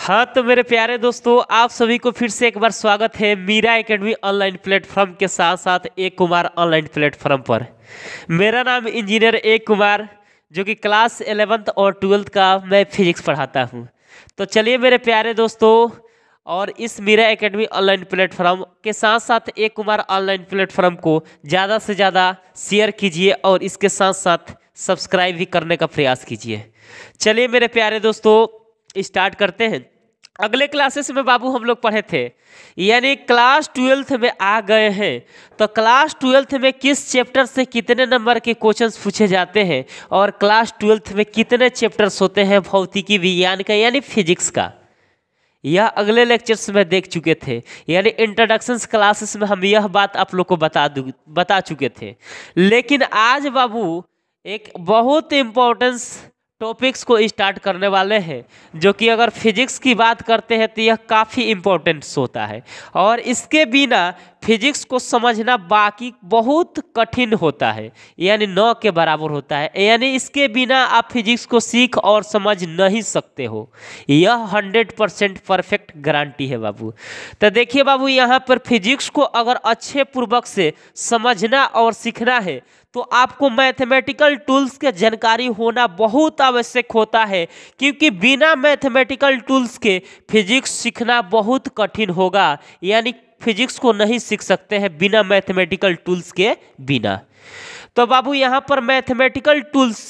हाँ तो मेरे प्यारे दोस्तों आप सभी को फिर से एक बार स्वागत है मीरा एकेडमी ऑनलाइन प्लेटफॉर्म के साथ साथ ए कुमार ऑनलाइन प्लेटफॉर्म पर मेरा नाम इंजीनियर ए कुमार जो कि क्लास एलेवेंथ और ट्वेल्थ का मैं फिजिक्स पढ़ाता हूँ तो चलिए मेरे प्यारे दोस्तों और इस मीरा एकेडमी ऑनलाइन प्लेटफॉर्म के साथ साथ ए कुमार ऑनलाइन प्लेटफॉर्म को ज़्यादा से ज़्यादा शेयर कीजिए और इसके साथ साथ सब्सक्राइब भी करने का प्रयास कीजिए चलिए मेरे प्यारे दोस्तों स्टार्ट करते हैं अगले क्लासेस में बाबू हम लोग पढ़े थे यानी क्लास ट्वेल्थ में आ गए हैं तो क्लास ट्वेल्थ में किस चैप्टर से कितने नंबर के क्वेश्चंस पूछे जाते हैं और क्लास ट्वेल्थ में कितने चैप्टर्स होते हैं भौतिकी विज्ञान का यानी फिजिक्स का यह अगले लेक्चर्स में देख चुके थे यानी इंट्रोडक्शन क्लासेस में हम यह बात आप लोग को बता दू बता चुके थे लेकिन आज बाबू एक बहुत इम्पोर्टेंस टॉपिक्स को स्टार्ट करने वाले हैं जो कि अगर फिजिक्स की बात करते हैं तो यह काफ़ी इम्पोर्टेंट्स होता है और इसके बिना फिजिक्स को समझना बाकी बहुत कठिन होता है यानी नौ के बराबर होता है यानी इसके बिना आप फिजिक्स को सीख और समझ नहीं सकते हो यह हंड्रेड परसेंट परफेक्ट गारंटी है बाबू तो देखिए बाबू यहाँ पर फिजिक्स को अगर अच्छे पूर्वक से समझना और सीखना है तो आपको मैथमेटिकल टूल्स के जानकारी होना बहुत आवश्यक होता है क्योंकि बिना मैथमेटिकल टूल्स के फिजिक्स सीखना बहुत कठिन होगा यानी फिजिक्स को नहीं सीख सकते हैं बिना मैथमेटिकल टूल्स के बिना तो बाबू यहाँ पर मैथमेटिकल टूल्स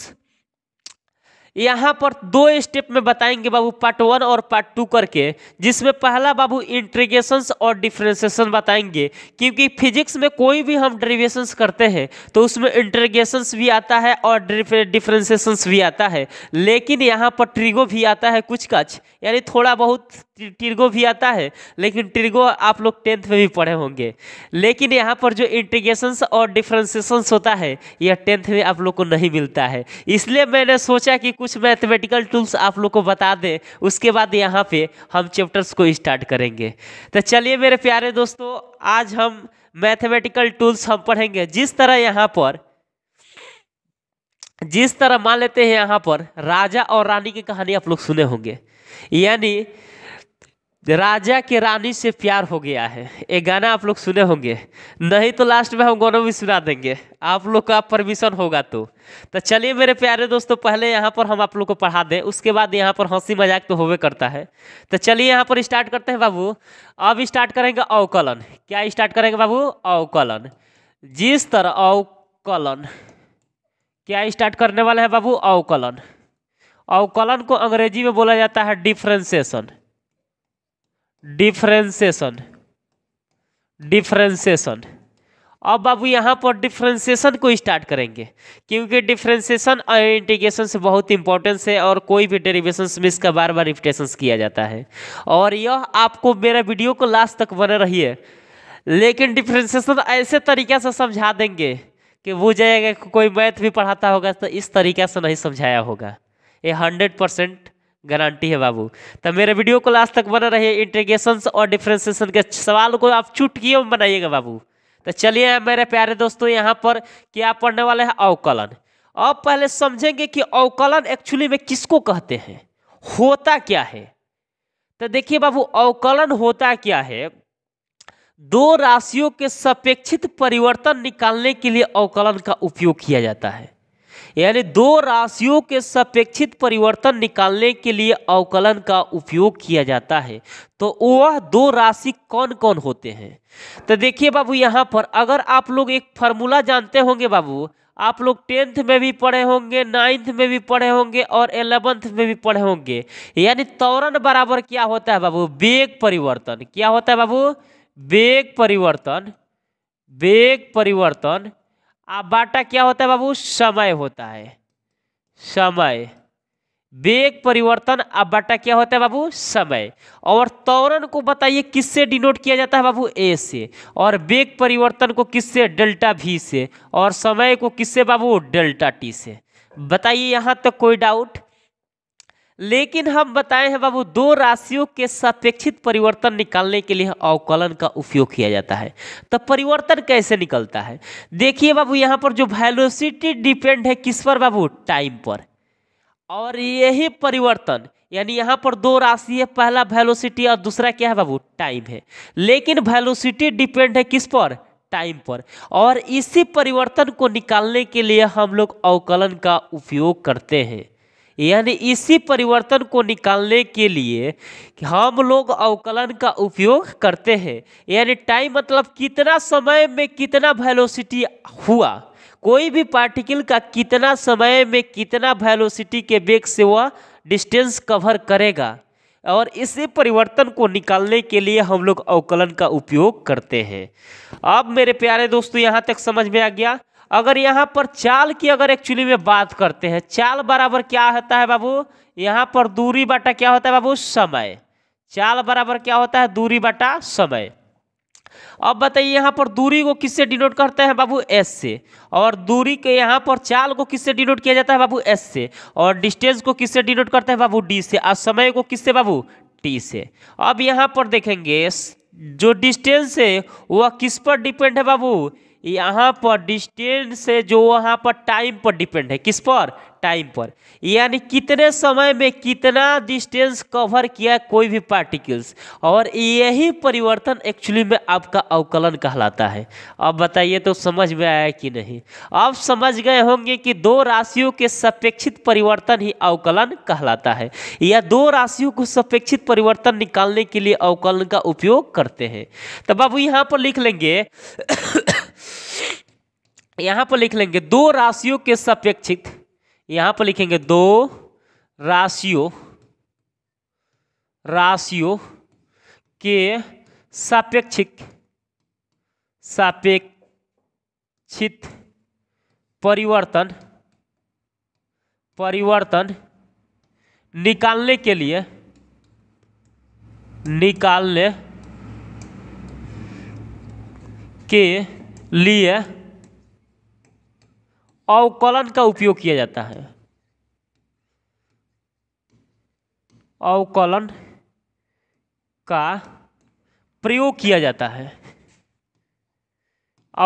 यहाँ पर दो स्टेप में बताएंगे बाबू पार्ट वन और पार्ट टू करके जिसमें पहला बाबू इंट्रीगेशंस और डिफ्रेंसेशन बताएंगे क्योंकि फिजिक्स में कोई भी हम डेरिवेशंस करते हैं तो उसमें इंट्रीगेशंस भी आता है और डिफ्रेंसेशंस भी आता है लेकिन यहाँ पर ट्रिगो भी आता है कुछ कच यानी थोड़ा बहुत ट्रिगो भी आता है लेकिन ट्रिगो आप लोग टेंथ में भी पढ़े होंगे लेकिन यहाँ पर जो इंट्रीगेशंस और डिफ्रेंसेशंस होता है यह टेंथ में आप लोग को नहीं मिलता है इसलिए मैंने सोचा कि कुछ मैथमेटिकल टूल्स आप लोग को बता दें उसके बाद यहाँ पे हम चैप्टर्स को स्टार्ट करेंगे तो चलिए मेरे प्यारे दोस्तों आज हम मैथमेटिकल टूल्स हम पढ़ेंगे जिस तरह यहाँ पर जिस तरह मान लेते हैं यहाँ पर राजा और रानी की कहानी आप लोग सुने होंगे यानी राजा के रानी से प्यार हो गया है ये गाना आप लोग सुने होंगे नहीं तो लास्ट में हम गाना भी सुना देंगे आप लोग का परमिशन होगा तो तो चलिए मेरे प्यारे दोस्तों पहले यहाँ पर हम आप लोग को पढ़ा दें उसके बाद यहाँ पर हंसी मजाक तो होवे करता है तो चलिए यहाँ पर स्टार्ट करते हैं बाबू अब स्टार्ट करेंगे अवकलन क्या स्टार्ट करेंगे बाबू अवकलन जिस तरह अवकलन क्या स्टार्ट करने वाले हैं बाबू अवकलन अवकलन को अंग्रेजी में बोला जाता है डिफ्रेंसेशन डिफ्रेंसेशन डिफ्रेंसेशन अब बाबू यहाँ पर डिफ्रेंसेशन को स्टार्ट करेंगे क्योंकि डिफ्रेंसेशन और इंटीग्रेशन से बहुत इंपॉर्टेंस है और कोई भी डेरिवेशन में इसका बार बार रिपिटेशन किया जाता है और यह आपको मेरा वीडियो को लास्ट तक बने रहिए लेकिन डिफ्रेंसेशन ऐसे तरीके से समझा देंगे कि वो जाएगा कोई मैथ भी पढ़ाता होगा तो इस तरीके से नहीं समझाया होगा ये हंड्रेड परसेंट गारंटी है बाबू तो मेरे वीडियो को लास्ट तक बना रहे इंटीग्रेशन और डिफ्रेंसिएशन के सवाल को आप चुटकियों में बनाइएगा बाबू तो चलिए मेरे प्यारे दोस्तों यहाँ पर क्या पढ़ने वाले हैं अवकलन अब पहले समझेंगे कि अवकलन एक्चुअली में किसको कहते हैं होता क्या है तो देखिए बाबू अवकलन होता क्या है दो राशियों के सापेक्षित परिवर्तन निकालने के लिए अवकलन का उपयोग किया जाता है यानी दो राशियों के सापेक्षित परिवर्तन निकालने के लिए अवकलन का उपयोग किया जाता है तो वह दो राशि कौन कौन होते हैं तो देखिए बाबू यहाँ पर अगर आप लोग एक फार्मूला जानते होंगे बाबू आप लोग टेंथ में भी पढ़े होंगे नाइन्थ में भी पढ़े होंगे और एलेवंथ में भी पढ़े होंगे यानी तौरन बराबर क्या होता है बाबू वेग परिवर्तन क्या होता है बाबू वेग परिवर्तन वेग परिवर्तन बाटा क्या होता है बाबू समय होता है समय वेग परिवर्तन बाटा क्या होता है बाबू समय और त्वरण को बताइए किससे डिनोट किया जाता है बाबू ए से और वेग परिवर्तन को किससे डेल्टा भी से और समय को किससे बाबू डेल्टा टी से बताइए यहाँ तक तो कोई डाउट लेकिन हम बताए हैं बाबू दो राशियों के सापेक्षित परिवर्तन निकालने के लिए अवकलन का उपयोग किया जाता है तो परिवर्तन कैसे निकलता है देखिए बाबू यहाँ पर जो वेलोसिटी डिपेंड है किस पर बाबू टाइम पर और यही परिवर्तन यानी यहाँ पर दो राशि है पहला वैलोसिटी और दूसरा क्या है बाबू टाइम है लेकिन वैलोसिटी डिपेंड है किस पर टाइम पर और इसी परिवर्तन को निकालने के लिए हम लोग अवकलन का उपयोग करते हैं यानी इसी परिवर्तन को निकालने के लिए हम लोग अवकलन का उपयोग करते हैं यानी टाइम मतलब कितना समय में कितना वेलोसिटी हुआ कोई भी पार्टिकल का कितना समय में कितना वेलोसिटी के बेग से वह डिस्टेंस कवर करेगा और इसी परिवर्तन को निकालने के लिए हम लोग अवकलन का उपयोग करते हैं अब मेरे प्यारे दोस्तों यहाँ तक समझ में आ गया अगर यहाँ पर चाल की अगर एक्चुअली में बात करते हैं चाल बराबर क्या होता है बाबू यहाँ पर दूरी बाटा क्या होता है बाबू समय चाल बराबर क्या होता है दूरी बाटा समय अब बताइए यहाँ पर दूरी को किससे डिनोट करते हैं बाबू एस से और दूरी के यहाँ पर चाल को किससे डिनोट किया जाता है बाबू एस से और डिस्टेंस को किससे डिनोट करते हैं बाबू डी से और समय को किससे बाबू टी से अब यहाँ पर देखेंगे जो डिस्टेंस है वह किस पर डिपेंड है बाबू यहाँ पर डिस्टेंस से जो वहाँ पर टाइम पर डिपेंड है किस पर टाइम पर यानी कितने समय में कितना डिस्टेंस कवर किया कोई भी पार्टिकल्स और यही परिवर्तन एक्चुअली में आपका अवकलन कहलाता है अब बताइए तो समझ में आया कि नहीं अब समझ गए होंगे कि दो राशियों के सपेक्षित परिवर्तन ही अवकलन कहलाता है या दो राशियों को सपेक्षित परिवर्तन निकालने के लिए अवकलन का उपयोग करते हैं तो बाबू यहाँ पर लिख लेंगे यहां पर लिख लेंगे दो राशियों के सापेक्षित यहां पर लिखेंगे दो राशियों राशियों के सापेक्षिक सापेक्षित परिवर्तन परिवर्तन निकालने के लिए निकालने के लिए अवकलन का उपयोग किया जाता है अवकलन का प्रयोग किया जाता है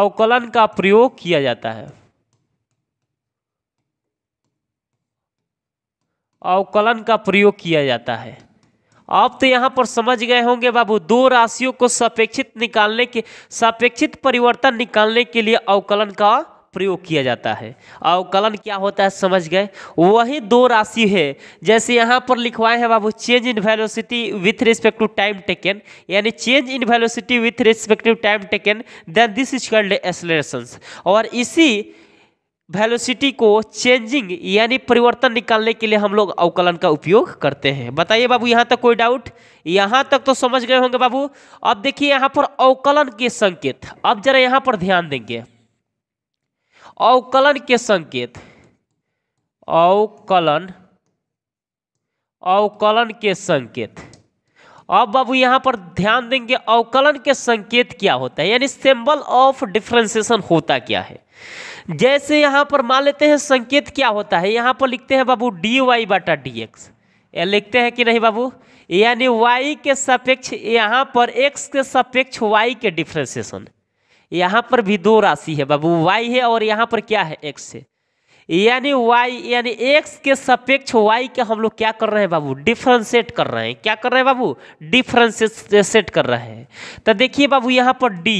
अवकलन का प्रयोग किया जाता है अवकलन का प्रयोग किया जाता है आप तो यहां पर समझ गए होंगे बाबू दो राशियों को सापेक्षित निकालने के सापेक्षित परिवर्तन निकालने के लिए अवकलन का प्रयोग किया जाता है अवकलन क्या होता है समझ गए वही दो राशि है जैसे यहाँ पर लिखवाए हैं बाबू change in velocity with respect to time taken यानी change in velocity with respect to time taken then this is called acceleration और इसी वेलोसिटी को चेंजिंग यानी परिवर्तन निकालने के लिए हम लोग अवकलन का उपयोग करते हैं बताइए बाबू यहाँ तक कोई डाउट यहाँ तक तो समझ गए होंगे बाबू अब देखिए यहाँ पर अवकलन के संकेत अब जरा यहाँ पर ध्यान देंगे अवकलन के संकेत अवकलन अवकलन के संकेत अब बाबू यहां पर ध्यान देंगे अवकलन के संकेत क्या होता है यानी सिंबल ऑफ डिफ्रेंसिएशन होता क्या है जैसे यहां पर मान लेते हैं संकेत क्या होता है यहां पर लिखते हैं बाबू डी वाई बाटा डी एक्स लिखते हैं कि नहीं बाबू यानी वाई के सापेक्ष यहां पर एक्स के सापेक्ष वाई के डिफ्रेंसिएशन यहाँ पर भी दो राशि है बाबू वाई है और यहाँ पर क्या है एक्स है यानी वाई यानी एक्स के सापेक्ष वाई के हम लोग क्या कर रहे हैं बाबू डिफ्रेंसेट कर रहे हैं क्या कर रहे हैं बाबू डिफ्रेंसेट कर रहे हैं तो देखिए बाबू यहाँ पर डी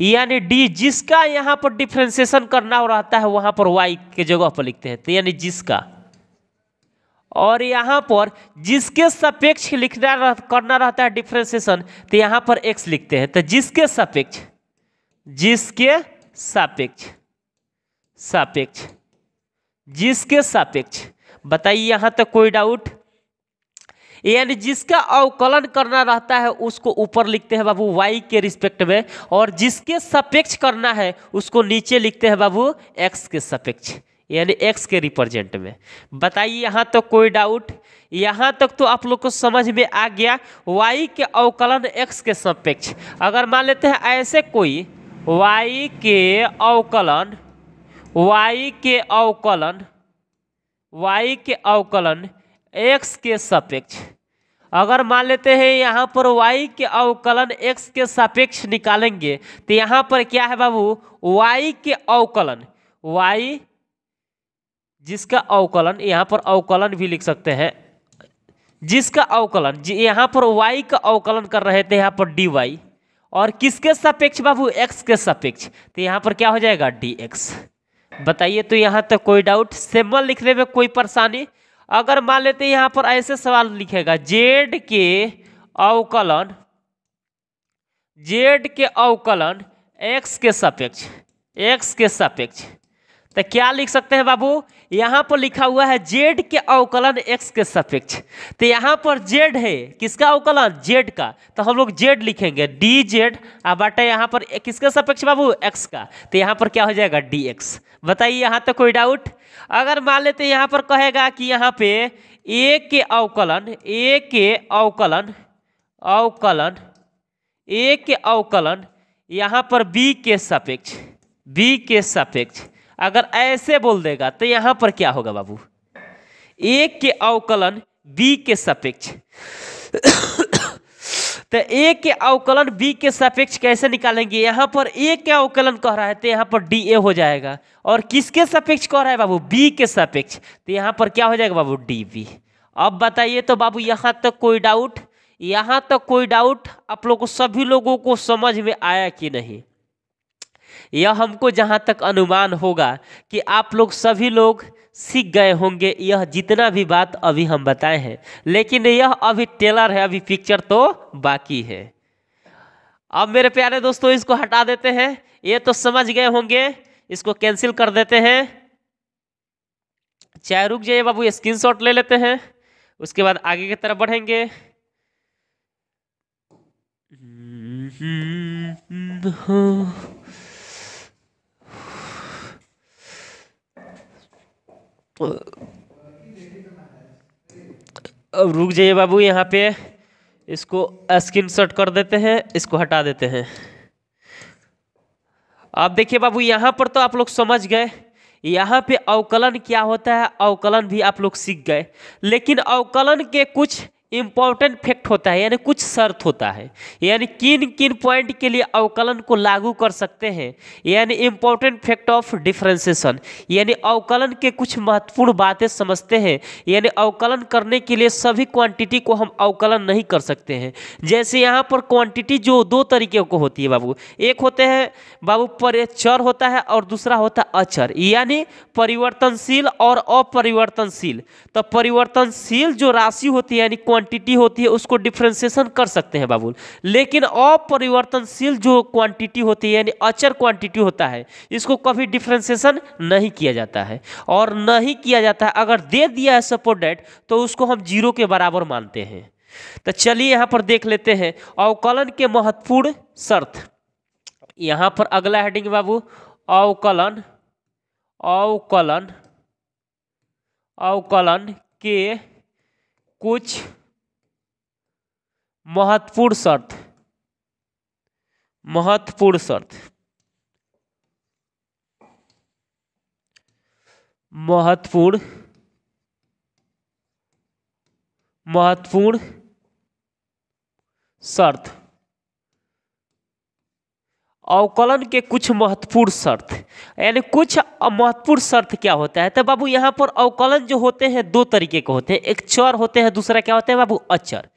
यानी डी जिसका यहाँ पर डिफ्रेंसेशन करना हो रहता है वहाँ पर वाई के जगह पर लिखते हैं तो यानी जिसका और यहाँ पर जिसके सापेक्ष लिखना रह, करना रहता है डिफ्रेंसेशन तो यहाँ पर एक्स लिखते हैं तो जिसके सापेक्ष जिसके सापेक्ष सापेक्ष जिसके सापेक्ष बताइए यहां तक कोई डाउट यानी जिसका अवकलन करना रहता है उसको ऊपर लिखते हैं बाबू वाई के रिस्पेक्ट में और जिसके सापेक्ष करना है उसको नीचे लिखते हैं बाबू एक्स के सापेक्ष यानी एक्स के रिप्रेजेंट में बताइए यहाँ तक तो कोई डाउट यहाँ तक तो आप लोग को समझ में आ गया वाई के अवकलन एक्स के सापेक्ष अगर मान लेते हैं ऐसे कोई वाई के अवकलन वाई के अवकलन वाई के अवकलन एक्स के सापेक्ष अगर मान लेते हैं यहाँ पर y के अवकलन x के सापेक्ष निकालेंगे तो यहाँ पर क्या है बाबू y के अवकलन y जिसका अवकलन यहाँ पर अवकलन भी लिख सकते हैं जिसका अवकलन यहाँ पर y का अवकलन कर रहे थे यहाँ पर dy और किसके सापेक्ष बाबू एक्स के सापेक्ष तो यहाँ पर क्या हो जाएगा डी एक्स बताइए तो यहाँ तक कोई डाउट सिंबल लिखने में कोई परेशानी अगर मान लेते यहाँ पर ऐसे सवाल लिखेगा जेड के अवकलन जेड के अवकलन एक्स के सापेक्ष एक्स के सापेक्ष तो क्या लिख सकते हैं बाबू यहाँ पर लिखा हुआ है जेड के अवकलन एक्स के सापेक्ष तो यहाँ पर जेड है किसका अवकलन जेड का तो हम लोग जेड लिखेंगे डी जेड और बाटा यहाँ पर किसके सापेक्ष बाबू एक्स का तो यहाँ पर क्या हो जाएगा डी एक्स बताइए यहाँ तो कोई डाउट अगर मान लेते यहाँ पर कहेगा कि यहाँ पे ए के अवकलन ए के अवकलन अवकलन ए के अवकलन यहाँ पर बी के सापेक्ष बी के सापेक्ष अगर ऐसे बोल देगा तो यहाँ पर क्या होगा बाबू एक के अवकलन बी के सापेक्ष तो ए के अवकलन बी के सापेक्ष कैसे निकालेंगे यहाँ पर ए के अवकलन कह रहा है तो यहाँ पर डी ए हो जाएगा और किसके सापेक्ष कह रहा है बाबू बी के सापेक्ष तो यहाँ पर क्या हो जाएगा बाबू डी बी अब बताइए तो बाबू यहाँ तक तो कोई डाउट यहाँ तक तो कोई डाउट आप लोग को सभी लोगों को समझ में आया कि नहीं यह हमको जहाँ तक अनुमान होगा कि आप लोग सभी लोग सीख गए होंगे यह जितना भी बात अभी हम बताए हैं लेकिन यह अभी टेलर है अभी पिक्चर तो बाकी है अब मेरे प्यारे दोस्तों इसको हटा देते हैं ये तो समझ गए होंगे इसको कैंसिल कर देते हैं चाहे रुक जाइए बाबू स्क्रीन शॉट ले लेते हैं उसके बाद आगे की तरफ बढ़ेंगे हम्म हाँ। अब रुक जाइए बाबू यहाँ पे इसको स्क्रीन शॉट कर देते हैं इसको हटा देते हैं अब देखिए बाबू यहाँ पर तो आप लोग समझ गए यहाँ पे अवकलन क्या होता है अवकलन भी आप लोग सीख गए लेकिन अवकलन के कुछ इम्पॉर्टेंट फैक्ट होता है यानी कुछ शर्त होता है यानी किन किन पॉइंट के लिए अवकलन को लागू कर सकते हैं यानी इम्पॉर्टेंट फैक्ट ऑफ डिफ्रेंसेशन यानी अवकलन के कुछ महत्वपूर्ण बातें समझते हैं यानी अवकलन करने के लिए सभी क्वांटिटी को हम अवकलन नहीं कर सकते हैं जैसे यहाँ पर क्वांटिटी जो दो तरीके को होती है बाबू एक होते हैं बाबू पर चर होता है और दूसरा होता है अचर यानी परिवर्तनशील और अपरिवर्तनशील तो परिवर्तनशील जो राशि होती है यानी क्वांटिटी होती है उसको डिफ्रेंसिएशन कर सकते हैं बाबुल लेकिन अपरिवर्तनशील जो क्वांटिटी होती है यानी अचर क्वांटिटी होता है इसको कभी डिफ्रेंसिएशन नहीं किया जाता है और नहीं किया जाता है अगर दे दिया है सपोर्ट डेट तो उसको हम जीरो के बराबर मानते हैं तो चलिए यहाँ पर देख लेते हैं अवकलन के महत्वपूर्ण शर्त यहाँ पर अगला हेडिंग बाबू अवकलन अवकलन अवकलन के कुछ महत्वपूर्ण शर्त महत्वपूर्ण शर्त महत्वपूर्ण महत्वपूर्ण शर्त अवकलन के कुछ महत्वपूर्ण शर्त यानी कुछ महत्वपूर्ण शर्त क्या होता है तो बाबू यहाँ पर अवकलन जो होते हैं दो तरीके के होते हैं एक चर होते हैं दूसरा क्या होते हैं बाबू अचर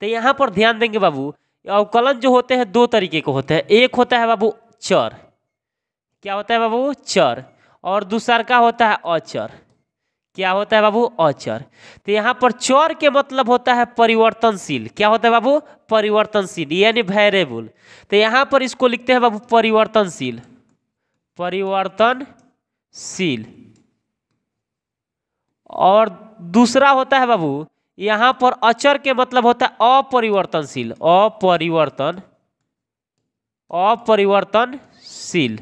तो यहाँ पर ध्यान देंगे बाबू अवकलन जो होते हैं दो तरीके के होते हैं एक होता है बाबू चर क्या होता है बाबू चर और दूसर का होता है अचर क्या होता है बाबू अचर तो यहाँ पर चर के मतलब होता है परिवर्तनशील क्या होता है बाबू परिवर्तनशील यानी वेरिएबल तो यहाँ पर इसको लिखते हैं बाबू परिवर्तनशील परिवर्तनशील और दूसरा होता है बाबू यहाँ पर अचर के मतलब होता है अपरिवर्तनशील अपरिवर्तन अपरिवर्तनशील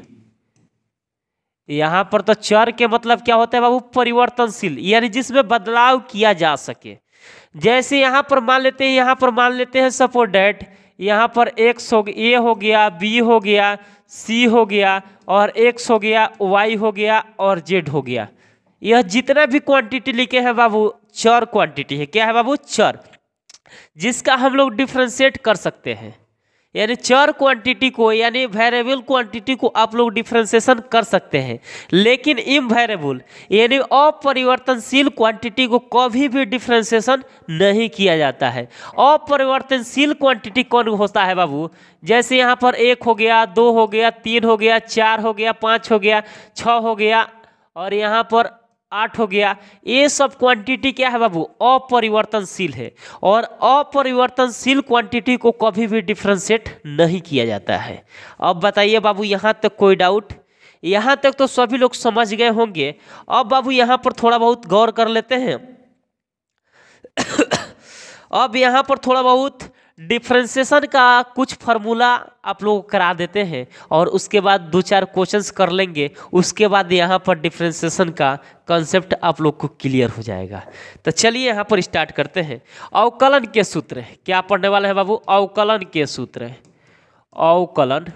यहाँ पर तो चर के मतलब क्या होता है बाबू परिवर्तनशील यानी जिसमें बदलाव किया जा सके जैसे यहाँ पर मान लेते हैं यहाँ पर मान लेते हैं सपोर्ट डेट यहाँ पर एक्स हो ए हो गया बी हो गया सी हो गया और एक्स हो गया वाई हो गया और जेड हो गया यह जितना भी क्वांटिटी लिखे हैं बाबू चर क्वांटिटी है क्या है बाबू चर जिसका हम लोग डिफ्रेंशिएट कर सकते हैं यानी चर क्वांटिटी को यानी वेरिएबल क्वांटिटी को आप लोग डिफ्रेंसिएशन कर सकते हैं लेकिन इम यानी अपरिवर्तनशील क्वांटिटी को कभी भी डिफ्रेंशिएशन नहीं किया जाता है अपरिवर्तनशील क्वांटिटी कौन होता है बाबू जैसे यहाँ पर एक हो गया दो हो गया तीन हो गया चार हो गया पाँच हो गया छः हो गया और यहाँ पर आठ हो गया ये सब क्वांटिटी क्या है बाबू अपरिवर्तनशील है और अपरिवर्तनशील क्वांटिटी को कभी भी डिफ्रेंशिएट नहीं किया जाता है अब बताइए बाबू यहाँ तक कोई डाउट यहाँ तक तो सभी लोग समझ गए होंगे अब बाबू यहाँ पर थोड़ा बहुत गौर कर लेते हैं अब यहाँ पर थोड़ा बहुत डिफ्रेंसेशन का कुछ फार्मूला आप लोग करा देते हैं और उसके बाद दो चार क्वेश्चंस कर लेंगे उसके बाद यहाँ पर डिफ्रेंसेशन का कॉन्सेप्ट आप लोग को क्लियर हो जाएगा तो चलिए यहाँ पर स्टार्ट करते हैं अवकलन के सूत्र क्या पढ़ने वाले हैं बाबू अवकलन के सूत्र अवकलन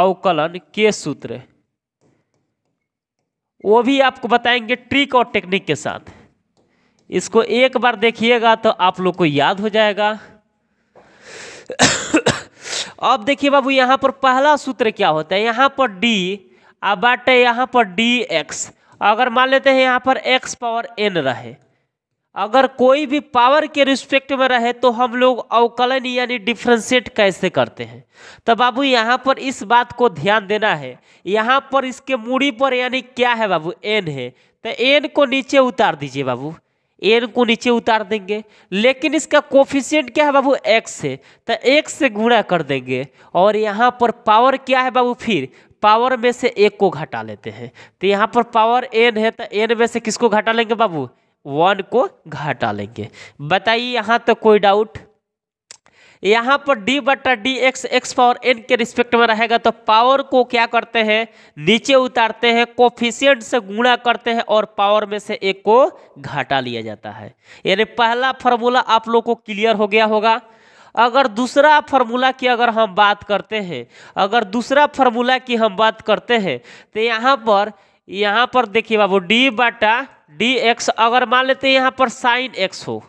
अवकलन के सूत्र वो भी आपको बताएंगे ट्रिक और टेक्निक के साथ इसको एक बार देखिएगा तो आप लोग को याद हो जाएगा अब देखिए बाबू यहाँ पर पहला सूत्र क्या होता है यहाँ पर डी अब बाटे यहाँ पर डी एक्स अगर मान लेते हैं यहाँ पर एक्स पावर एन रहे अगर कोई भी पावर के रिस्पेक्ट में रहे तो हम लोग अवकलन यानी डिफ्रेंशिएट कैसे करते हैं तो बाबू यहाँ पर इस बात को ध्यान देना है यहाँ पर इसके मूड़ी पर यानी क्या है बाबू एन है तो एन को नीचे उतार दीजिए बाबू एन को नीचे उतार देंगे लेकिन इसका कोफिशियंट क्या है बाबू एक्स है तो एक्स से गुणा कर देंगे और यहाँ पर पावर क्या है बाबू फिर पावर में से एक को घटा लेते हैं तो यहाँ पर पावर एन है तो एन में से किसको घटा लेंगे बाबू वन को घटा लेंगे बताइए यहाँ तक तो कोई डाउट यहाँ पर डी बट्टा D X X power N के रिस्पेक्ट में रहेगा तो पावर को क्या करते हैं नीचे उतारते हैं कोफिशियंट से गुणा करते हैं और पावर में से एक को घाटा लिया जाता है यानी पहला फार्मूला आप लोग को क्लियर हो गया होगा अगर दूसरा फार्मूला की अगर हम बात करते हैं अगर दूसरा फार्मूला की हम बात करते हैं तो यहाँ पर यहाँ पर देखिए बाबू डी बाटा डी एक्स अगर मान लेते हैं यहाँ पर साइन एक्स हो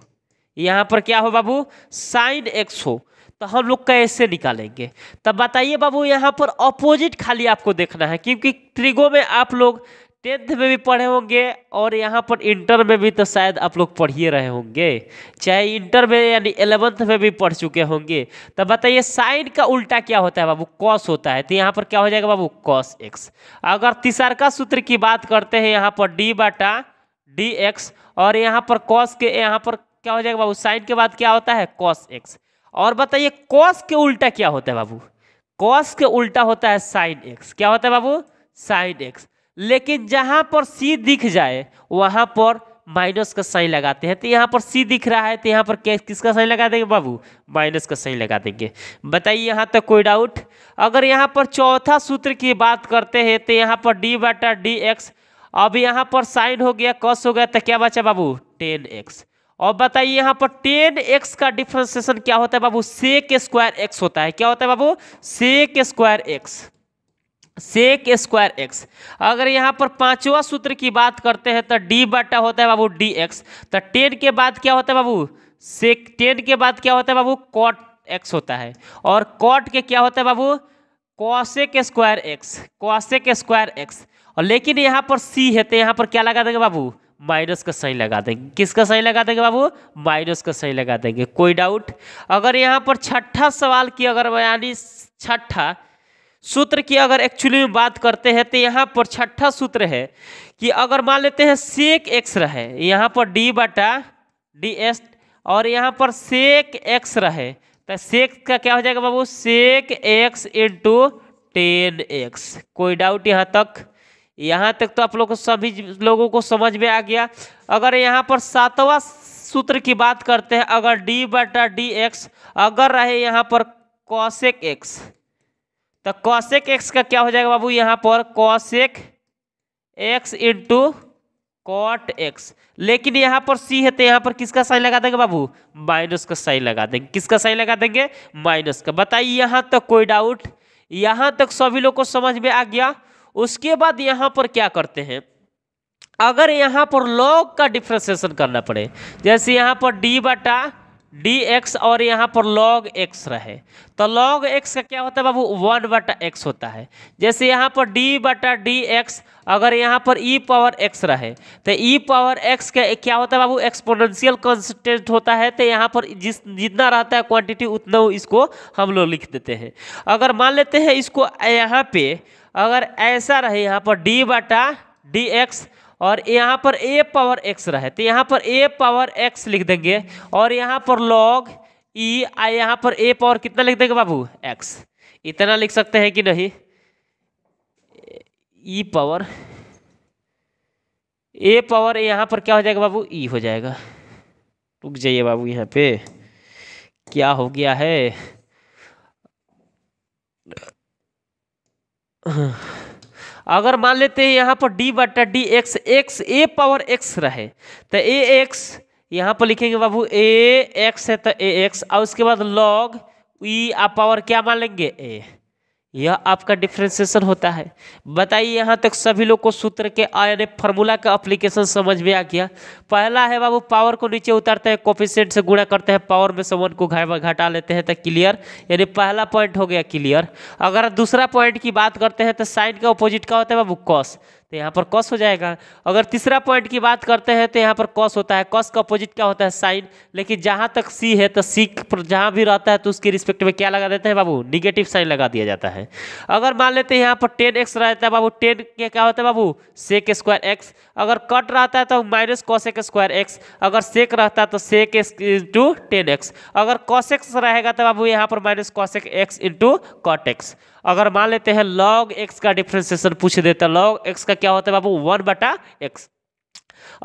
यहाँ पर क्या हो बाबू साइन एक्स हो तो हम लोग कैसे निकालेंगे तब बताइए बाबू यहाँ पर अपोजिट खाली आपको देखना है क्योंकि त्रिगो में आप लोग टेंथ में भी पढ़े होंगे और यहाँ पर इंटर में भी तो शायद आप लोग पढ़ ही रहे होंगे चाहे इंटर में यानी एलेवंथ में भी पढ़ चुके होंगे तो बताइए साइन का उल्टा क्या होता है बाबू कॉस होता है तो यहाँ पर क्या हो जाएगा बाबू कॉस एक्स अगर तिसारका सूत्र की बात करते हैं यहाँ पर डी बाटा डी एक्स और यहाँ पर कॉस के यहाँ पर क्या हो जाएगा बाबू साइन के बाद क्या होता है कॉस एक्स और बताइए कॉस के उल्टा क्या होता है बाबू कॉस के उल्टा होता है साइन एक्स क्या होता है बाबू साइन एक्स लेकिन जहां पर सी दिख जाए वहां पर माइनस का साइन लगाते हैं तो यहाँ पर सी दिख रहा है तो यहाँ पर कैस किसका साइन लगा देंगे बाबू माइनस का साइन लगा देंगे बताइए यहाँ तक तो कोई डाउट अगर यहाँ पर चौथा सूत्र की बात करते हैं तो यहाँ पर डी बटा डी एक्स अब यहाँ पर साइन हो गया कॉस हो गया तो क्या बचा बाबू टेन एक्स और बताइए यहाँ पर टेन एक्स का डिफ्रेंसिएशन क्या होता है बाबू सेक स्क्वायर एक्स होता है क्या होता है बाबू sec square X sec square X अगर यहाँ पर पांचवा सूत्र की बात करते हैं तो डी बटा होता है बाबू डी एक्स तो टेन के बाद क्या होता है बाबू सेक टेन के बाद क्या होता है बाबू कॉट एक्स होता है और कॉट के क्या होता है बाबू cosec square X cosec square X और लेकिन यहाँ पर सी है तो यहाँ पर क्या लगा देंगे बाबू माइनस का साइन लगा देंगे किसका साइन लगा देंगे बाबू माइनस का साइन लगा देंगे कोई डाउट अगर यहाँ पर छठा सवाल की अगर यानी छठा सूत्र की अगर एक्चुअली में बात करते हैं तो यहाँ पर छठा सूत्र है कि अगर मान लेते हैं सेक एक्स रहे यहाँ पर डी बटा डी एस और यहाँ पर सेक एक्स रहे तो सेक का क्या हो जाएगा बाबू sec X into tan X कोई डाउट यहाँ तक यहाँ तक तो आप लोग को सभी लोगों को समझ में आ गया अगर यहाँ पर सातवां सूत्र की बात करते हैं अगर डी बटा डी एक्स अगर रहे यहाँ पर कॉशेक एक्स तो कॉशेक एक्स का क्या हो जाएगा बाबू यहाँ पर cosec X into cot X लेकिन यहाँ पर सी है तो यहाँ पर किसका साइन लगा देंगे बाबू माइनस का साइन लगा देंगे किसका साइन लगा देंगे माइनस का बताइए यहाँ तक कोई डाउट यहाँ तक सभी लोग को समझ में आ गया उसके बाद यहाँ पर क्या करते हैं अगर यहाँ पर लॉग का डिफ्रेंसिएशन करना पड़े जैसे यहाँ पर डी बटा डी एक्स और यहाँ पर लॉग एक्स रहे तो लॉग एक्स का क्या होता है बाबू वन बटा एक्स होता है जैसे यहाँ पर डी बटा डी एक्स अगर यहाँ पर ई पावर एक्स रहे तो ई पावर एक्स का क्या होता है बाबू एक्सपोनेंशियल कॉन्सटेंट होता है तो यहाँ पर जिस जितना रहता है क्वांटिटी उतना इसको हम लोग लिख देते हैं अगर मान लेते हैं इसको यहाँ पे अगर ऐसा रहे यहाँ पर डी बटा डी एक्स और यहाँ पर ए पावर एक्स रहे तो यहाँ पर ए पावर एक्स लिख देंगे और यहाँ पर लॉग ई e, आ यहाँ पर ए पावर कितना लिख देंगे बाबू एक्स इतना लिख सकते हैं कि नहीं ई पावर ए पावर यहाँ पर क्या हो जाएगा बाबू ई e हो जाएगा रुक जाइए बाबू यहाँ पे क्या हो गया है अगर मान लेते हैं यहाँ पर डी बटा D X X A power X रहे तो ए एक्स यहाँ पर लिखेंगे बाबू ए एक्स है तो ए एक्स और उसके बाद लॉग ई e, आप पावर क्या मान लेंगे ए यह आपका डिफ्रेंसिएशन होता है बताइए यहाँ तक सभी लोग को सूत्र के यानी फार्मूला का अप्लीकेशन समझ में आ गया पहला है बाबू पावर को नीचे उतारते हैं कॉफिशेंट से गुणा करते हैं पावर में समन को घटा लेते हैं तो क्लियर यानी पहला पॉइंट हो गया क्लियर अगर दूसरा पॉइंट की बात करते हैं तो साइन का अपोजिट का होता है बाबू कॉस तो यहाँ पर कॉस हो जाएगा अगर तीसरा पॉइंट की बात करते हैं तो यहाँ पर कॉस होता है कॉस का अपोजिट क्या होता है साइन लेकिन जहाँ तक सी है तो सी पर जहाँ भी रहता है तो उसके रिस्पेक्ट में क्या लगा देते हैं बाबू निगेटिव साइन लगा दिया जाता है अगर मान लेते हैं यहाँ पर टेन एक्स रहता है बाबू टेन के क्या होता है बाबू सेक स्क्वायर एक्स अगर कट रहता है तो माइनस कॉशेक स्क्वायर एक्स अगर सेक रहता है तो सेक इंटू टेन एक्स अगर एक्स रहेगा तो बाबू यहाँ पर minus cosec X into cot X अगर मान लेते हैं लॉग एक्स का डिफ्रेंसिएशन पूछ देता लॉग एक्स का क्या होता है बाबू वन बटा एक्स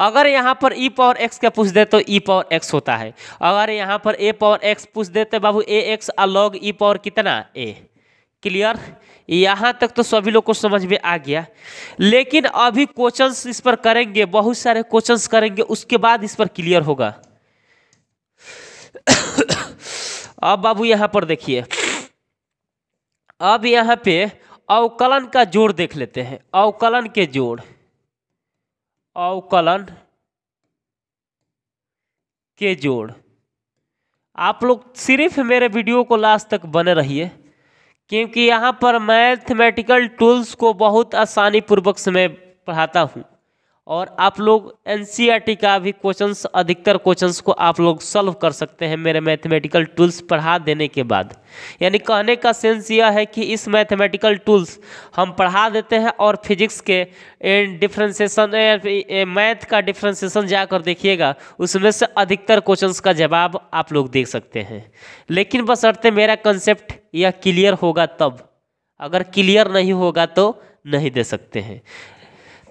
अगर यहाँ पर ई पावर एक्स का पूछ दे तो ई पावर एक्स होता है अगर यहाँ पर ए पावर एक्स पूछ दे तो बाबू ए एक्स और लॉग ई पावर कितना ए क्लियर यहाँ तक तो सभी लोग को समझ में आ गया लेकिन अभी क्वेश्चंस इस पर करेंगे बहुत सारे क्वेश्चंस करेंगे उसके बाद इस पर क्लियर होगा अब बाबू यहाँ पर देखिए अब यहाँ पे अवकलन का जोड़ देख लेते हैं अवकलन के जोड़ अवकलन के जोड़ आप लोग सिर्फ मेरे वीडियो को लास्ट तक बने रहिए क्योंकि यहाँ पर मैथमेटिकल टूल्स को बहुत आसानी पूर्वक से मैं पढ़ाता हूँ और आप लोग एन e का भी क्वेश्चंस अधिकतर क्वेश्चंस को आप लोग सॉल्व कर सकते हैं मेरे मैथमेटिकल टूल्स पढ़ा देने के बाद यानी कहने का सेंस यह है कि इस मैथमेटिकल टूल्स हम पढ़ा देते हैं और फिजिक्स के डिफ्रेंसीसन मैथ का डिफ्रेंसेसन जाकर देखिएगा उसमें से अधिकतर क्वेश्चंस का जवाब आप लोग देख सकते हैं लेकिन बस बसरते मेरा कंसेप्ट यह क्लियर होगा तब अगर क्लियर नहीं होगा तो नहीं दे सकते हैं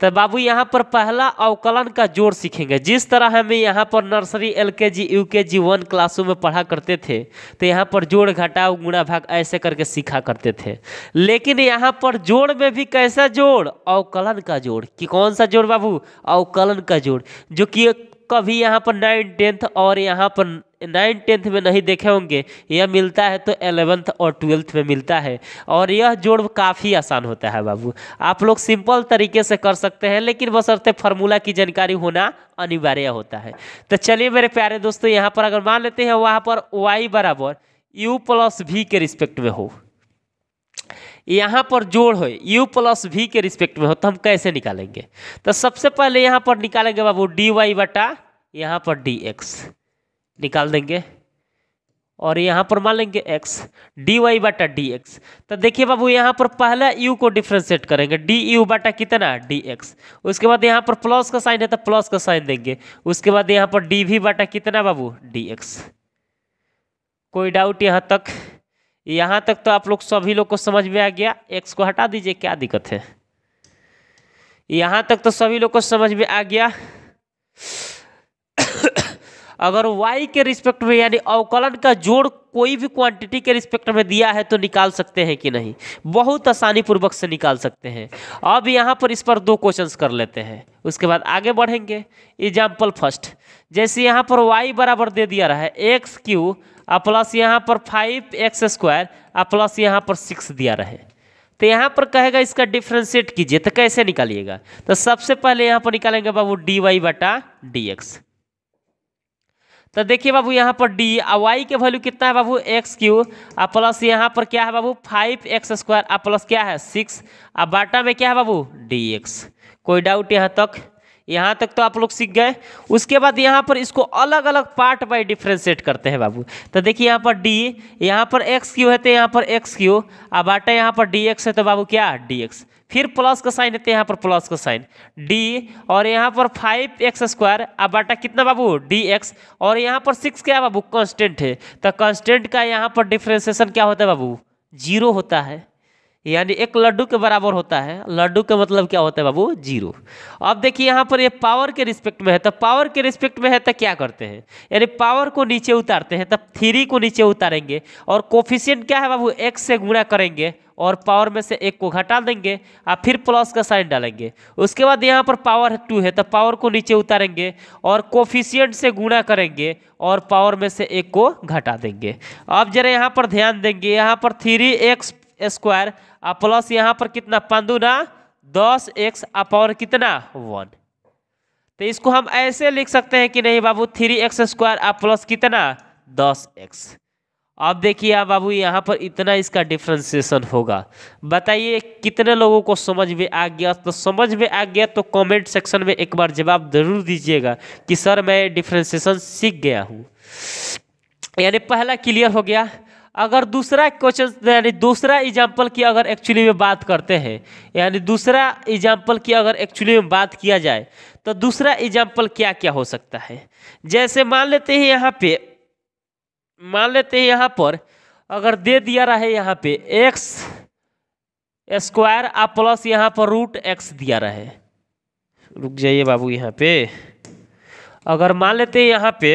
तो बाबू यहाँ पर पहला अवकलन का जोड़ सीखेंगे जिस तरह हमें यहाँ पर नर्सरी एल के जी यू के जी वन क्लासों में पढ़ा करते थे तो यहाँ पर जोड़ घटाव गुणा भाग ऐसे करके सीखा करते थे लेकिन यहाँ पर जोड़ में भी कैसा जोड़ अवकलन का जोड़ कि कौन सा जोड़ बाबू अवकलन का जोड़ जो कि कभी यहाँ पर नाइन टेंथ और यहाँ पर नाइन टेंथ में नहीं देखे होंगे यह मिलता है तो एलेवेंथ और ट्वेल्थ में मिलता है और यह जोड़ काफ़ी आसान होता है बाबू आप लोग सिंपल तरीके से कर सकते हैं लेकिन बसरते फार्मूला की जानकारी होना अनिवार्य होता है तो चलिए मेरे प्यारे दोस्तों यहाँ पर अगर मान लेते हैं वहाँ पर वाई बराबर यू प्लस वी के रिस्पेक्ट में हो यहाँ पर जोड़ हो यू प्लस वी के रिस्पेक्ट में हो तो हम कैसे निकालेंगे तो सबसे पहले यहाँ पर निकालेंगे बाबू डी वाई बटा यहाँ पर डी एक्स निकाल देंगे और यहाँ पर मान लेंगे एक्स डी वाई बाटा डी एक्स तो देखिए बाबू यहाँ पर पहला यू को डिफ्रेंशिएट करेंगे डी यू बाटा कितना डी एक्स उसके बाद यहाँ पर प्लस का साइन है तो प्लस का साइन देंगे उसके बाद यहाँ पर डी वी बाटा कितना बाबू डी एक्स कोई डाउट यहाँ तक यहाँ तक तो आप लोग सभी लोग को समझ में आ गया एक्स को हटा दीजिए क्या दिक्कत है यहाँ तक तो सभी लोग को समझ में आ गया अगर वाई के रिस्पेक्ट में यानी अवकलन का जोड़ कोई भी क्वांटिटी के रिस्पेक्ट में दिया है तो निकाल सकते हैं कि नहीं बहुत आसानी पूर्वक से निकाल सकते हैं अब यहाँ पर इस पर दो क्वेश्चंस कर लेते हैं उसके बाद आगे बढ़ेंगे एग्जाम्पल फर्स्ट जैसे यहाँ पर वाई बराबर दे दिया रहा है एक्स क्यू और प्लस यहाँ पर फाइव एक्स स्क्वायर आ प्लस यहाँ पर सिक्स दिया रहे तो यहाँ पर कहेगा इसका डिफ्रेंशिएट कीजिए तो कैसे निकालिएगा तो सबसे पहले यहाँ पर निकालेंगे बाबू डी वाई बटा डी एक्स तो देखिए बाबू यहाँ पर डी आ वाई के वैल्यू कितना है बाबू एक्स क्यू और प्लस यहाँ पर क्या है बाबू फाइव एक्स स्क्वायर आ प्लस क्या है सिक्स और बाटा में क्या है बाबू डी एक्स कोई डाउट यहाँ तक यहाँ तक तो आप लोग सीख गए उसके बाद यहाँ पर इसको अलग अलग पार्ट बाई डिफ्रेंशिएट करते हैं बाबू तो देखिए यहाँ पर डी यहाँ पर एक्स क्यू है तो यहाँ पर एक्स क्यू और बाटा यहाँ पर डी एक्स है तो बाबू क्या डी एक्स फिर प्लस का साइन देते हैं यहाँ पर प्लस का साइन डी और यहाँ पर फाइव एक्स स्क्वायर अब बाटा कितना बाबू डी एक्स और यहाँ पर सिक्स क्या बाबू कॉन्स्टेंट है तो कॉन्स्टेंट का यहाँ पर डिफ्रेंसिएशन क्या होता है बाबू जीरो होता है यानी एक लड्डू के बराबर होता है लड्डू का मतलब क्या होता है बाबू जीरो अब देखिए यहाँ पर ये पावर के रिस्पेक्ट में है तो पावर के रिस्पेक्ट में है तो क्या करते हैं यानी पावर को नीचे उतारते हैं तब तो थ्री को नीचे उतारेंगे और कोफिशियंट क्या है बाबू एक से गुणा करेंगे और पावर में से एक को घटा देंगे और फिर प्लस का साइन डालेंगे उसके बाद यहाँ पर पावर टू है तो पावर को नीचे उतारेंगे और कोफिशियंट से गुणा करेंगे और पावर में से एक को घटा देंगे अब जरा यहाँ पर ध्यान देंगे यहाँ पर थ्री एक्स स्क्वायर और प्लस यहाँ पर कितना पंदुना दस एक्स अपॉन कितना वन तो इसको हम ऐसे लिख सकते हैं कि नहीं बाबू थ्री एक्स स्क्वायर और प्लस कितना दस एक्स अब देखिए आप बाबू यहाँ पर इतना इसका डिफ्रेंसिएशन होगा बताइए कितने लोगों को समझ में आ गया तो समझ में आ गया तो कमेंट सेक्शन में एक बार जवाब जरूर दीजिएगा कि सर मैं डिफ्रेंसिएशन सीख गया हूँ यानी पहला क्लियर हो गया अगर दूसरा क्वेश्चन यानी दूसरा एग्जाम्पल की अगर एक्चुअली में बात करते हैं यानी दूसरा एग्जाम्पल की अगर एक्चुअली में बात किया जाए तो दूसरा एग्जाम्पल क्या क्या हो सकता है जैसे मान लेते हैं यहाँ पे मान लेते हैं यहाँ पर अगर दे दिया रहा है यहाँ पे एक्स स्क्वायर आ प्लस यहाँ पर रूट एक्स दिया रहे रुक जाइए बाबू यहाँ पे अगर मान लेते हैं यहाँ पे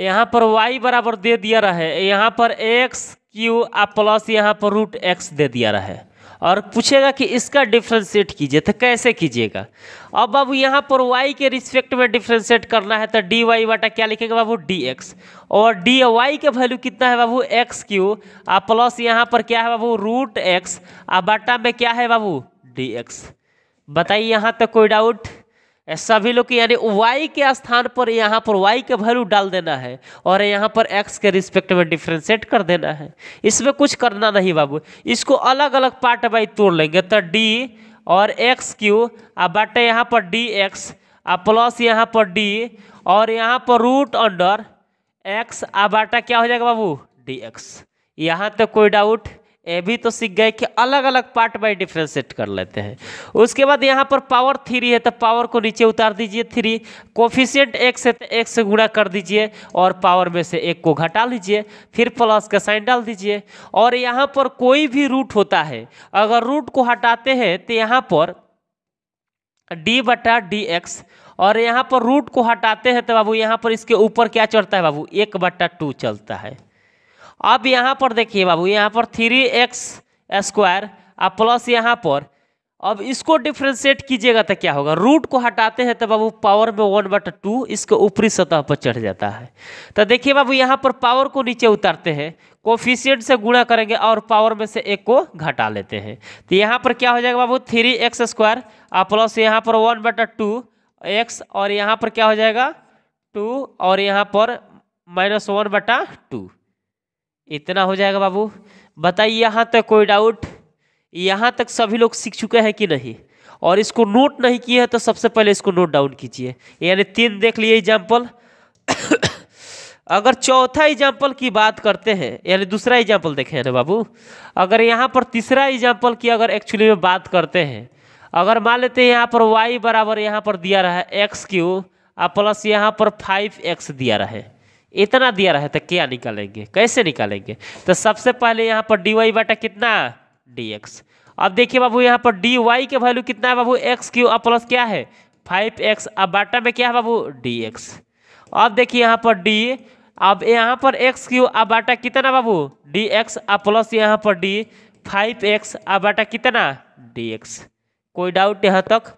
यहाँ पर y बराबर दे दिया रहे यहाँ पर एक्स क्यू आ प्लस यहाँ पर रूट एक्स दे दिया रहे और पूछेगा कि इसका डिफ्रेंशिएट कीजिए तो कैसे कीजिएगा अब बाबू यहाँ पर y के रिस्पेक्ट में डिफ्रेंशिएट करना है तो डी वाई बाटा क्या लिखेगा बाबू डी एक्स और डी वाई का वैल्यू कितना है बाबू एक्स क्यू आ प्लस यहाँ पर क्या है बाबू रूट एक्स आ बाटा में क्या है बाबू डी एक्स बताइए यहाँ तक तो कोई डाउट सभी लोग यानी y के स्थान पर यहाँ पर y के वैल्यू डाल देना है और यहाँ पर x के रिस्पेक्ट में डिफ्रेंशिएट कर देना है इसमें कुछ करना नहीं बाबू इसको अलग अलग पार्ट बाई तोड़ लेंगे तो d और एक्स क्यू आ बटे यहाँ पर डी एक्स आ प्लस यहाँ पर डी और यहाँ पर रूट अंडर एक्स आ बाटा क्या हो जाएगा बाबू डी एक्स यहाँ तक तो कोई डाउट ये भी तो सीख गए कि अलग अलग पार्ट बाय डिफ्रेंशिएट कर लेते हैं उसके बाद यहाँ पर पावर थ्री है तो पावर को नीचे उतार दीजिए थ्री कोफिशियंट एक से एक से गुणा कर दीजिए और पावर में से एक को घटा लीजिए फिर प्लस का साइन डाल दीजिए और यहाँ पर कोई भी रूट होता है अगर रूट को हटाते हैं तो यहाँ पर डी बटा डी एक्स और यहाँ पर रूट को हटाते हैं तो बाबू यहाँ पर इसके ऊपर क्या चढ़ता है बाबू एक बटा टू चलता है अब यहाँ पर देखिए बाबू यहाँ पर थ्री एक्स स्क्वायर और प्लस यहाँ पर अब इसको डिफ्रेंशिएट कीजिएगा तो क्या होगा रूट को हटाते हैं तो बाबू पावर में वन बट टू इसके ऊपरी सतह पर चढ़ जाता है तो देखिए बाबू यहाँ पर पावर को नीचे उतारते हैं कोफिशियंट से गुणा करेंगे और पावर में से एक को घटा लेते हैं तो यहाँ पर क्या हो जाएगा बाबू थ्री एक्स स्क्वायर और प्लस यहाँ पर वन बटा टू एक्स और यहाँ पर क्या हो जाएगा टू और यहाँ पर माइनस वन बटा टू इतना हो जाएगा बाबू बताइए यहाँ तक कोई डाउट यहाँ तक सभी लोग सीख चुके हैं कि नहीं और इसको नोट नहीं किए हैं तो सबसे पहले इसको नोट डाउन कीजिए यानी तीन देख लिए एग्जाम्पल अगर चौथा एग्जाम्पल की बात करते हैं यानी दूसरा एग्जाम्पल देखे ना बाबू अगर यहाँ पर तीसरा एग्जाम्पल की अगर एक्चुअली में बात करते हैं अगर मान लेते हैं यहाँ पर वाई बराबर यहाँ पर दिया रहा है एक्स क्यू और प्लस यहाँ पर फाइव एक्स दिया रहा है इतना दिया रहा तो क्या निकालेंगे कैसे निकालेंगे तो सबसे पहले यहाँ पर डी वाई बाटा कितना डी एक्स अब देखिए बाबू यहाँ पर डी वाई के वैल्यू कितना है बाबू एक्स क्यू अब प्लस क्या है फाइव एक्स अब बाटा में क्या है बाबू डी एक्स अब देखिए यहाँ पर डी अब यहाँ पर एक्स क्यू अब बाटा कितना बाबू डी एक्स अब प्लस यहाँ पर डी फाइव एक्स अब बाटा कितना डी एक्स कोई डाउट यहाँ तक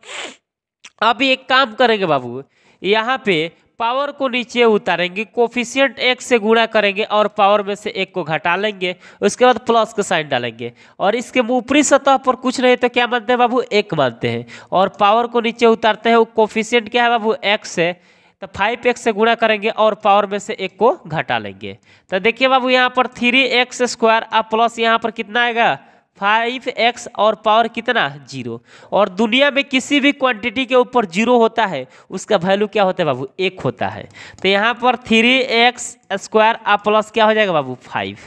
अब एक काम करेंगे बाबू यहाँ पे पावर को नीचे उतारेंगे कोफिशियंट एक से गुणा करेंगे और पावर में से एक को घटा लेंगे उसके बाद प्लस का साइन डालेंगे और इसके ऊपरी सतह पर कुछ नहीं तो क्या मानते हैं बाबू एक मानते हैं और पावर को नीचे उतारते हैं वो कोफिशियंट क्या है बाबू एक्स है तो फाइव एक्स से गुणा करेंगे और पावर में से एक को घटा लेंगे तो देखिए बाबू यहाँ पर थ्री एक्स स्क्वायर और प्लस यहाँ पर कितना आएगा फाइव एक्स और पावर कितना जीरो और दुनिया में किसी भी क्वांटिटी के ऊपर जीरो होता है उसका वैल्यू क्या होता है बाबू एक होता है तो यहाँ पर थ्री एक्स स्क्वायर आ प्लस क्या हो जाएगा बाबू फाइव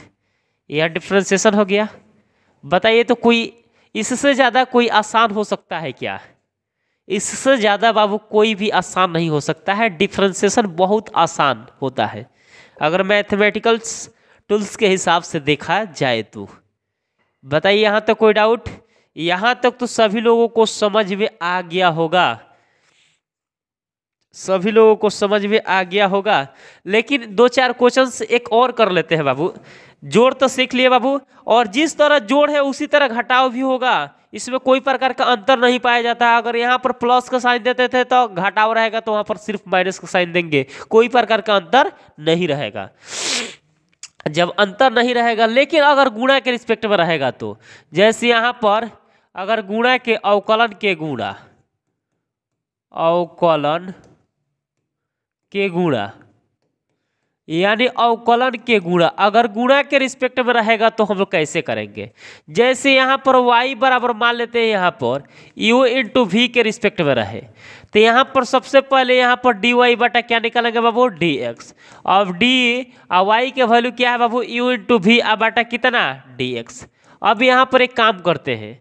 यह डिफ्रेंसिएशन हो गया बताइए तो कोई इससे ज़्यादा कोई आसान हो सकता है क्या इससे ज़्यादा बाबू कोई भी आसान नहीं हो सकता है डिफ्रेंसिएशन बहुत आसान होता है अगर मैथमेटिकल्स टूल्स के हिसाब से देखा जाए तो बताइए यहाँ तक तो कोई डाउट यहाँ तक तो सभी लोगों को समझ में आ गया होगा सभी लोगों को समझ में आ गया होगा लेकिन दो चार क्वेश्चन एक और कर लेते हैं बाबू जोड़ तो सीख लिए बाबू और जिस तरह जोड़ है उसी तरह घटाव भी होगा इसमें कोई प्रकार का अंतर नहीं पाया जाता है अगर यहाँ पर प्लस का साइन देते थे तो घटाव रहेगा तो वहाँ पर सिर्फ माइनस का साइन देंगे कोई प्रकार का अंतर नहीं रहेगा जब अंतर नहीं रहेगा लेकिन अगर गुणा के रिस्पेक्ट में रहेगा तो जैसे यहाँ पर अगर गुणा के अवकलन के गुणा अवकलन के गुणा यानी अवकलन के गुणा अगर गुणा के रिस्पेक्ट में रहेगा तो हम लोग कैसे करेंगे जैसे यहाँ पर y बराबर मान लेते हैं यहाँ पर u इंटू वी के रिस्पेक्ट में रहे तो यहाँ पर सबसे पहले यहाँ पर डी वाई बटा क्या निकालेंगे बाबू डी एक्स अब डी और वाई के वैल्यू क्या है बाबू यू इंटू भी आ बटा कितना डी एक्स अब यहाँ पर एक काम करते हैं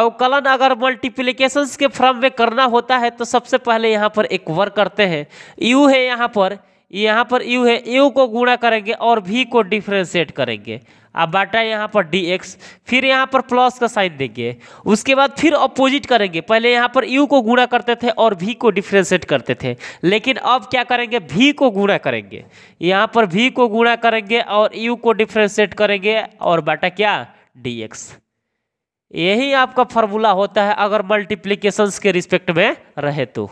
अवकलन अगर मल्टीप्लीकेशन के फॉर्म में करना होता है तो सबसे पहले यहाँ पर एक वर्क करते हैं यू है यहाँ पर यहाँ पर यू है यू को गुणा करेंगे और भी को डिफ्रेंशिएट करेंगे अब बाटा यहाँ पर डी एक्स फिर यहाँ पर प्लस का साइन देंगे उसके बाद फिर अपोजिट करेंगे पहले यहाँ पर यू को गुणा करते थे और भी को डिफ्रेंशिएट करते थे लेकिन अब क्या करेंगे भी को गुणा करेंगे यहाँ पर भी को गुणा करेंगे और यू को डिफ्रेंशिएट करेंगे और बाटा क्या डी एक्स यही आपका फॉर्मूला होता है अगर मल्टीप्लीकेशंस के रिस्पेक्ट में रहे तो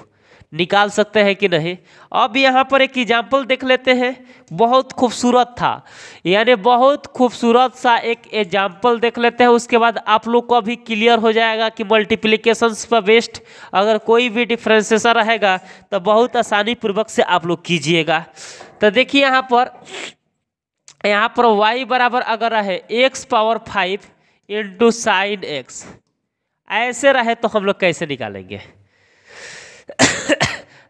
निकाल सकते हैं कि नहीं अब यहाँ पर एक एग्जाम्पल देख लेते हैं बहुत खूबसूरत था यानी बहुत खूबसूरत सा एक एग्जाम्पल देख लेते हैं उसके बाद आप लोग को अभी क्लियर हो जाएगा कि मल्टीप्लिकेशंस पर बेस्ट अगर कोई भी डिफ्रेंसेसर रहेगा तो बहुत आसानी पूर्वक से आप लोग कीजिएगा तो देखिए यहाँ पर यहाँ पर वाई बराबर अगर रहे x power five into sine x ऐसे रहे तो हम लोग कैसे निकालेंगे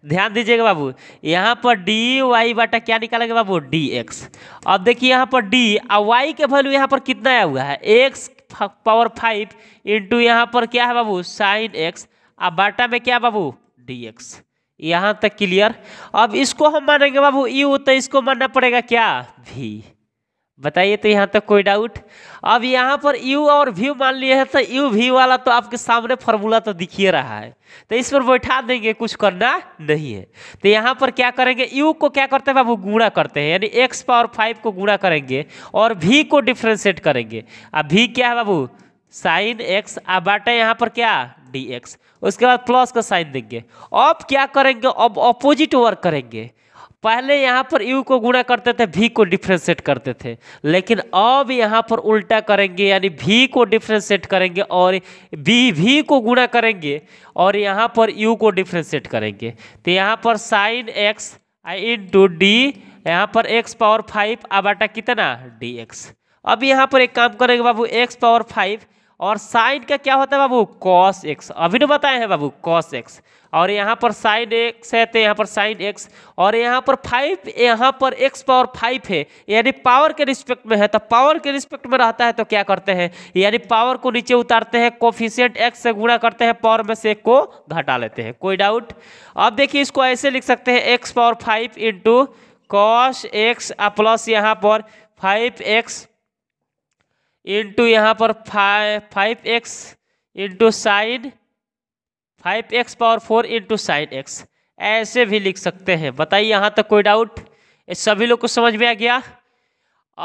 ध्यान दीजिएगा बाबू यहाँ पर डी वाई बाटा क्या निकालेंगे बाबू डी एक्स अब देखिए यहाँ पर डी और वाई के वैल्यू यहाँ पर कितना आया हुआ है एक्स पावर फाइव इंटू यहाँ पर क्या है बाबू साइन एक्स और बाटा में क्या बाबू डी एक्स यहाँ तक क्लियर अब इसको हम मानेंगे बाबू यू तो इसको मानना पड़ेगा क्या भी बताइए तो यहाँ तक तो कोई डाउट अब यहाँ पर यू और व्यू मान लिए हैं तो यू वी वाला तो आपके सामने फॉर्मूला तो दिखिए रहा है तो इस पर बैठा देंगे कुछ करना नहीं है तो यहाँ पर क्या करेंगे यू को क्या करते हैं बाबू गुणा करते हैं यानी एक्स पावर फाइव को गुणा करेंगे और वी को डिफ्रेंशिएट करेंगे अब वी क्या है बाबू साइन एक्स आ बाटे यहाँ पर क्या डी एक्स उसके बाद प्लस का साइन देंगे अब क्या करेंगे अब अपोजिट वर्क करेंगे पहले यहाँ पर यू को गुणा करते थे भी को डिफ्रेंशिएट करते थे लेकिन अब यहाँ पर उल्टा करेंगे यानी भी को डिफ्रेंशिएट करेंगे और बी भी को गुणा करेंगे और यहाँ पर यू को डिफ्रेंशिएट करेंगे तो यहाँ पर sine x into d यहाँ पर एक्स पावर फाइव अब आटा कितना डी एक्स अब यहाँ पर एक काम करेंगे बाबू एक्स पावर फाइव और साइन का क्या होता है बाबू कॉस एक्स अभी तो बताए हैं बाबू कॉस एक्स और यहाँ पर साइन एक्स है तो यहाँ पर साइन एक्स और यहाँ पर फाइव यहाँ पर एक्स पावर फाइव है यानी पावर के रिस्पेक्ट में है तो पावर के रिस्पेक्ट में रहता है तो क्या करते हैं यानी पावर को नीचे उतारते हैं कोफिशियंट एक्स से गुणा करते हैं पावर में से एक को घटा लेते हैं कोई डाउट अब देखिए इसको ऐसे लिख सकते हैं x power five into cos x plus यहाँ पर फाइव एक्स इंटू यहाँ पर five x into sine five x power four into sine x ऐसे भी लिख सकते हैं बताइए यहाँ तक कोई डाउट सभी लोग को समझ में आ गया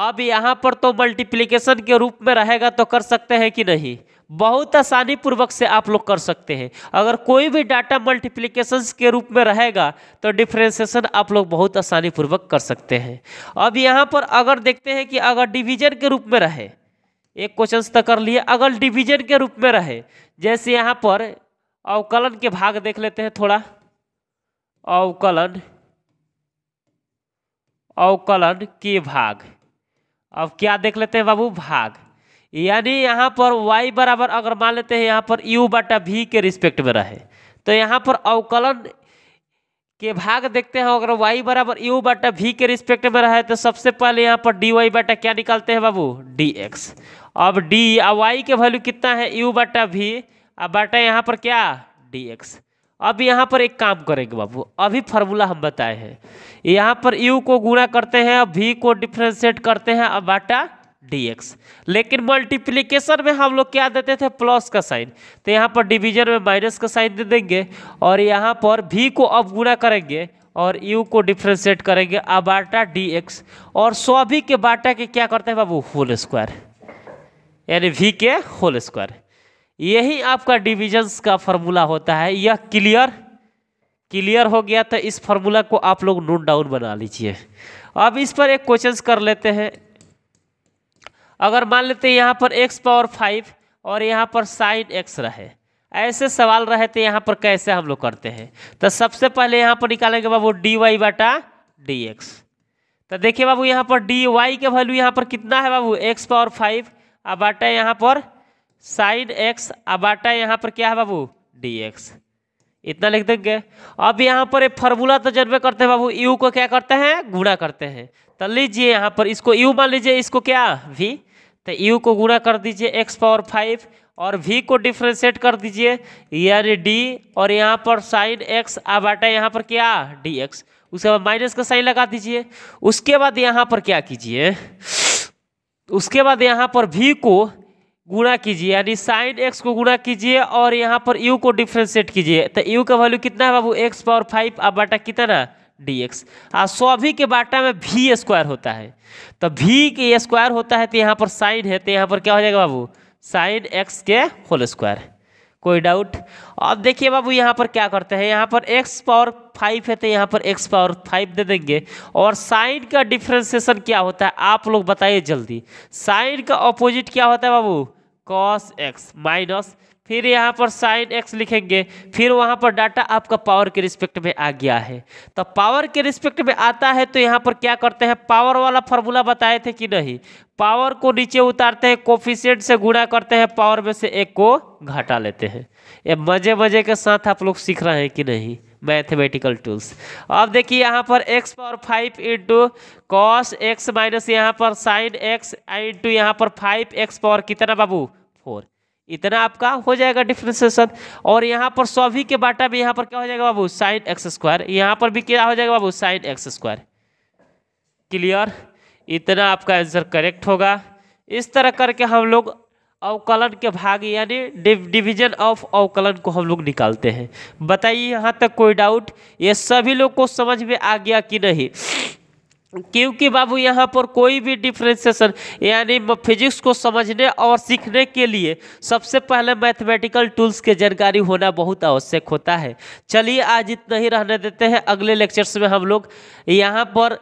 अब यहाँ पर तो मल्टीप्लिकेशन के रूप में रहेगा तो कर सकते हैं कि नहीं बहुत आसानी पूर्वक से आप लोग कर सकते हैं अगर कोई भी डाटा मल्टीप्लिकेशन के रूप में रहेगा तो डिफ्रेंसेशन आप लोग बहुत आसानी पूर्वक कर सकते हैं अब यहाँ पर अगर देखते हैं कि अगर डिवीजन के रूप में रहे एक क्वेश्चन तो कर लिए अगर डिवीजन के रूप में रहे जैसे यहाँ पर अवकलन के भाग देख लेते हैं थोड़ा अवकलन अवकलन के भाग अब क्या देख लेते हैं बाबू भाग यानी यहाँ पर y बराबर अगर मान लेते हैं यहाँ पर u बटा v के रिस्पेक्ट में रहे तो यहाँ पर अवकलन के भाग देखते हैं अगर y बराबर u बटा v के रिस्पेक्ट में रहे तो सबसे पहले यहाँ पर डी वाई बटा क्या निकालते हैं बाबू dx अब d और y के वैल्यू कितना है u बटा भी अब बाटा यहाँ पर क्या डी एक्स अब यहाँ पर एक काम करेंगे बाबू अभी फार्मूला हम बताए हैं यहाँ पर यू को गुणा करते हैं अब वी को डिफ्रेंशिएट करते हैं अब बटा डी एक्स लेकिन मल्टीप्लीकेशन में हम लोग क्या देते थे प्लस का साइन तो यहाँ पर डिवीजन में माइनस का साइन दे देंगे और यहाँ पर भी को अब गुणा करेंगे और यू को डिफ्रेंशिएट करेंगे अबाटा डी एक्स और सभी के बाटा के क्या करते हैं बाबू होल स्क्वायर यानी वी के होल स्क्वायर यही आपका डिविजन्स का फार्मूला होता है यह क्लियर क्लियर हो गया तो इस फार्मूला को आप लोग नोट डाउन बना लीजिए अब इस पर एक क्वेश्चन कर लेते हैं अगर मान लेते हैं यहाँ पर एक्स पावर फाइव और यहाँ पर साइन एक्स रहे ऐसे सवाल रहे तो यहाँ पर कैसे हम लोग करते हैं तो सबसे पहले यहाँ पर निकालेंगे बाबू डी वाई बटा डी एक्स तो देखिए बाबू यहाँ पर डी वाई के वैल्यू यहाँ पर कितना है बाबू एक्स पावर फाइव और बाटा यहाँ पर साइन एक्स अबाटा यहाँ पर क्या है बाबू डी एक्स इतना लिख देंगे अब यहाँ पर फॉर्मूला तो जनवे करते हैं बाबू यू को क्या करते हैं गुणा करते हैं तो लीजिए यहाँ पर इसको यू मान लीजिए इसको क्या वी तो यू को गुणा कर दीजिए एक्स पावर फाइव और वी को डिफ्रेंशिएट कर दीजिए यानी डी और यहाँ पर साइन एक्स आबाटा यहाँ पर क्या डी एक्स उसके बाद माइनस का साइन लगा दीजिए उसके बाद यहाँ पर क्या कीजिए उसके बाद यहाँ पर वी को गुणा कीजिए यानी साइन एक्स को गुणा कीजिए और यहाँ पर यू को डिफ्रेंशिएट कीजिए तो यू का वैल्यू कितना है बाबू एक्स पावर फाइव अब बाटा कितना डी एक्स और सभी के बाटा में भी स्क्वायर होता है तो भी के स्क्वायर होता है तो यहाँ पर साइन है तो यहाँ पर क्या हो जाएगा बाबू साइन एक्स के होल स्क्वायर कोई डाउट अब देखिए बाबू यहाँ पर क्या करते हैं यहाँ पर एक्स पावर फाइव है तो यहाँ पर एक्स पावर फाइव दे देंगे और साइन का डिफ्रेंसिएशन क्या होता है आप लोग बताइए जल्दी साइन का अपोजिट क्या होता है बाबू कॉस एक्स माइनस फिर यहाँ पर साइन एक्स लिखेंगे फिर वहाँ पर डाटा आपका पावर के रिस्पेक्ट में आ गया है तो पावर के रिस्पेक्ट में आता है तो यहाँ पर क्या करते हैं पावर वाला फार्मूला बताए थे कि नहीं पावर को नीचे उतारते हैं कोफिशियंट से गुणा करते हैं पावर में से एक को घटा लेते हैं ये मज़े मज़े के साथ आप लोग सीख रहे हैं कि नहीं मैथमेटिकल टूल्स अब देखिए यहाँ पर x power five into cos x minus यहाँ पर साइन एक्स इंटू यहाँ पर फाइव एक्स पावर कितना बाबू फोर इतना आपका हो जाएगा डिफ्रेंसिएशन और यहाँ पर सभी के बाटा में यहाँ पर क्या हो जाएगा बाबू साइन एक्स स्क्वायर यहाँ पर भी क्या हो जाएगा बाबू साइन एक्स स्क्वायर क्लियर इतना आपका आंसर करेक्ट होगा इस तरह करके हम लोग अवकलन के भाग यानी डिवीजन ऑफ अवकलन को हम लोग निकालते हैं बताइए यहाँ तक कोई डाउट ये सभी लोग को समझ में आ गया कि नहीं क्योंकि बाबू यहाँ पर कोई भी डिफ्रेंसिएशन यानी फिजिक्स को समझने और सीखने के लिए सबसे पहले मैथमेटिकल टूल्स के जानकारी होना बहुत आवश्यक होता है चलिए आज इतना ही रहने देते हैं अगले लेक्चर्स में हम लोग यहाँ पर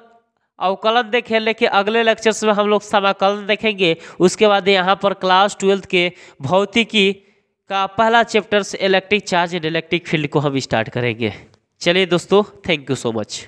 अवकलन देखें लेकिन अगले लेक्चर्स में हम लोग समाकलन देखेंगे उसके बाद यहाँ पर क्लास ट्वेल्थ के भौतिकी का पहला chapter electric charge and electric field को हम स्टार्ट करेंगे चलिए दोस्तों थैंक यू सो मच